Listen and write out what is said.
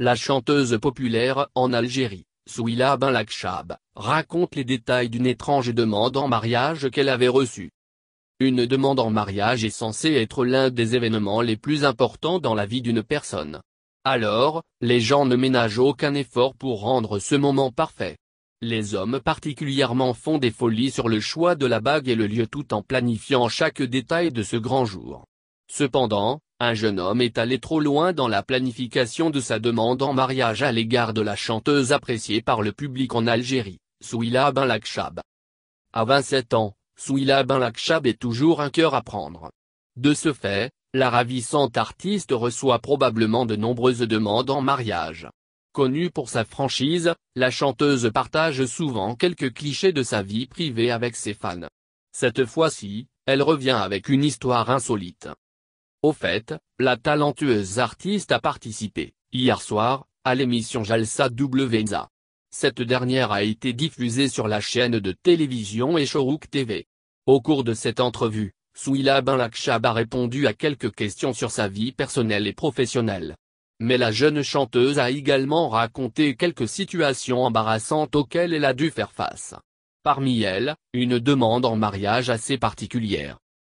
La chanteuse populaire en Algérie, Souila Ben Lakshab, raconte les détails d'une étrange demande en mariage qu'elle avait reçue. Une demande en mariage est censée être l'un des événements les plus importants dans la vie d'une personne. Alors, les gens ne ménagent aucun effort pour rendre ce moment parfait. Les hommes particulièrement font des folies sur le choix de la bague et le lieu tout en planifiant chaque détail de ce grand jour. Cependant, un jeune homme est allé trop loin dans la planification de sa demande en mariage à l'égard de la chanteuse appréciée par le public en Algérie, Souila Ben Lakshab. À 27 ans, Souila Ben Lakshab est toujours un cœur à prendre. De ce fait, la ravissante artiste reçoit probablement de nombreuses demandes en mariage. Connue pour sa franchise, la chanteuse partage souvent quelques clichés de sa vie privée avec ses fans. Cette fois-ci, elle revient avec une histoire insolite. Au fait, la talentueuse artiste a participé, hier soir, à l'émission Jalsa WNZA. Cette dernière a été diffusée sur la chaîne de télévision Eshoruk TV. Au cours de cette entrevue, Souila Ben Lakshab a répondu à quelques questions sur sa vie personnelle et professionnelle. Mais la jeune chanteuse a également raconté quelques situations embarrassantes auxquelles elle a dû faire face. Parmi elles, une demande en mariage assez particulière.